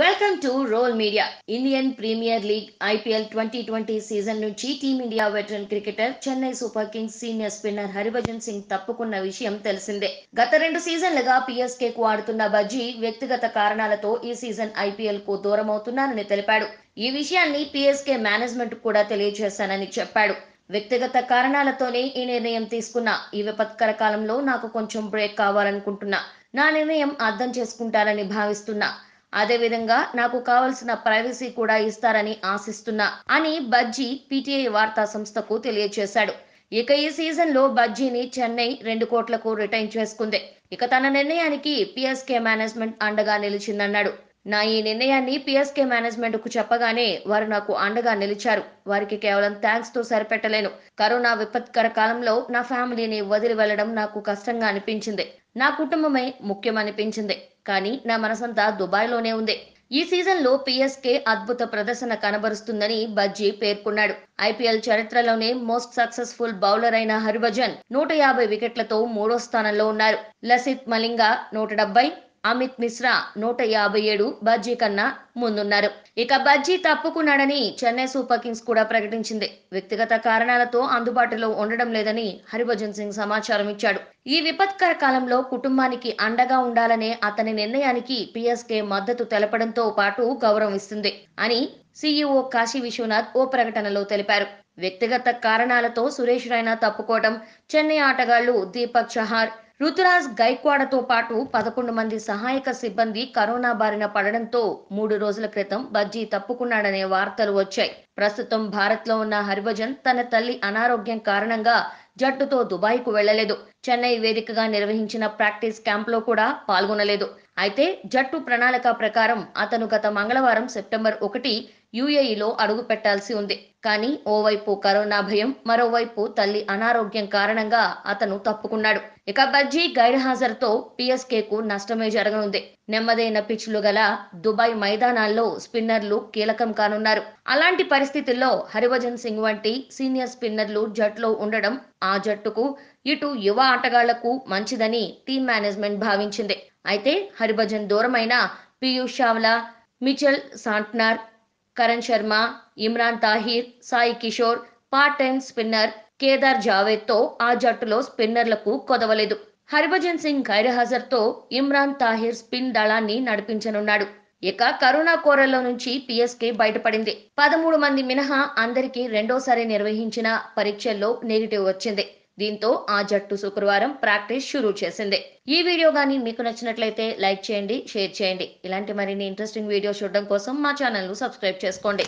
welcome to role media Indian premier league IPL twenty twenty season నుంచి team india veteran cricketer Chennai super kings senior spinner Harbhajan Singh తప్పుకున్న విషయం తెలిసిందే గత రెండు సీజన్లుగా పిఎస్కే కు ఆడుతున్న బజ్జీ వ్యక్తిగత కారణాలతో ఈ సీజన్ ఐపీఎల్ కు దూరం అవుతున్నానని తెలిపాడు ఈ విషయాన్ని పిఎస్కే మేనేజ్మెంట్ కూడా తెలియజేశానని చెప్పాడు వ్యక్తిగత కారణాలతోనే ఈ నిర్ణయం తీసుకున్నా ఈ విపత్కర కాలంలో నాకు కొంచెం బ్రేక్ కావాలనుకుంటున్నా నా నిర్ణయం అర్థం చేసుకుంటారని భావిస్తున్నా అదేవిధంగా నాకు కావలసిన ప్రైవసీ కూడా ఇస్తారని ఆశిస్తున్నా అని బజ్జీ పీటీఐ వార్తా సంస్థకు తెలియజేశాడు ఇక ఈ సీజన్ లో బజ్జీని చెన్నై రెండు కోట్లకు రిటైన్ చేసుకుంది ఇక తన నిర్ణయానికి పిఎస్కే మేనేజ్మెంట్ అండగా నిలిచిందన్నాడు నా ఈ నిర్ణయాన్ని పిఎస్కే మేనేజ్మెంట్ కు చెప్పగానే వారు నాకు అండగా నిలిచారు వారికి కేవలం థ్యాంక్స్ తో సరిపెట్టలేను కరోనా విపత్కర కాలంలో నా ఫ్యామిలీని వదిలి వెళ్లడం నాకు కష్టంగా అనిపించింది నా కుటుంబమే ముఖ్యమనిపించింది కానీ నా మనసంతా దుబాయ్లోనే ఉంది ఈ సీజన్లో పిఎస్కే అద్భుత ప్రదర్శన కనబరుస్తుందని బజ్జీ పేర్కొన్నాడు ఐపీఎల్ చరిత్రలోనే మోస్ట్ సక్సెస్ఫుల్ బౌలర్ అయిన హరిభజన్ నూట యాభై వికెట్లతో మూడో స్థానంలో ఉన్నారు లసిత్ మలింగా నూట డెబ్బై అమిత్ మిశ్రా నూట యాభై ఏడు బజ్జీ కన్నా ముందున్నారు ఇక బజ్జీ తప్పుకున్నాడని చెన్నై సూపర్ కింగ్స్ కూడా ప్రకటించింది వ్యక్తిగత కారణాలతో అందుబాటులో ఉండడం లేదని హరిభజన్ సింగ్ సమాచారం ఇచ్చాడు ఈ విపత్కర కాలంలో కుటుంబానికి అండగా ఉండాలనే అతని నిర్ణయానికి పిఎస్కే మద్దతు తెలపడంతో పాటు గౌరవిస్తుంది అని సిఇఓ కాశీ విశ్వనాథ్ ఓ ప్రకటనలో తెలిపారు వ్యక్తిగత కారణాలతో సురేష్ రైనా తప్పుకోవడం చెన్నై ఆటగాళ్లు దీపక్ చహార్ రుతురాజ్ గైక్వాడతో పాటు పదకొండు మంది సహాయక సిబ్బంది కరోనా బారిన పడడంతో మూడు రోజుల క్రితం బజ్జీ తప్పుకున్నాడనే వార్తలు వచ్చాయి ప్రస్తుతం భారత్లో ఉన్న హరిభజన్ తన తల్లి అనారోగ్యం కారణంగా జట్టుతో దుబాయ్కు వెళ్లలేదు చెన్నై వేదికగా నిర్వహించిన ప్రాక్టీస్ క్యాంప్లో కూడా పాల్గొనలేదు అయితే జట్టు ప్రణాళిక ప్రకారం అతను గత మంగళవారం సెప్టెంబర్ ఒకటి యుఏఈలో అడుగు పెట్టాల్సి ఉంది కానీ ఓవైపు కరోనా భయం మరోవైపు తల్లి అనారోగ్యం కారణంగా అతను తప్పుకున్నాడు ఇక బజ్జీ గైర్ హాజరుతో పిఎస్కే కు నష్టమే జరగనుంది నెమ్మదైన పిచ్లు గల దుబాయ్ మైదానాల్లో స్పిన్నర్లు కీలకం కానున్నారు అలాంటి పరిస్థితి పరిస్థితుల్లో హరిభజన్ సింగ్ వంటి సీనియర్ స్పిన్నర్లు జట్టులో ఉండడం ఆ జట్టుకు ఇటు యువ ఆటగాళ్లకు మంచిదని టీం మేనేజ్మెంట్ భావించింది అయితే హరిభజన్ దూరమైన Piyush Chawla Mitchell Santner Karan Sharma Imran Tahir Sai Kishore part time spinner Kedar Jadhav తో ఆ జట్టులో స్పిన్నర్లకు కొదవలేదు హరిభజన్ సింగ్ గైర్హాజర్తో ఇమ్రాన్ తాహిర్ స్పిన్ దళాన్ని నడిపించనున్నాడు ఇక కరోనా కోరల్లో నుంచి పిఎస్కే బయటపడింది పదమూడు మంది మినహా అందరికీ రెండోసారి నిర్వహించిన పరీక్షల్లో నెగిటివ్ వచ్చింది దీంతో ఆ జట్టు శుక్రవారం ప్రాక్టీస్ షురూ చేసింది ఈ వీడియో కానీ మీకు నచ్చినట్లయితే లైక్ చేయండి షేర్ చేయండి ఇలాంటి మరిన్ని ఇంట్రెస్టింగ్ వీడియో చూడడం కోసం మా ఛానల్ను సబ్స్క్రైబ్ చేసుకోండి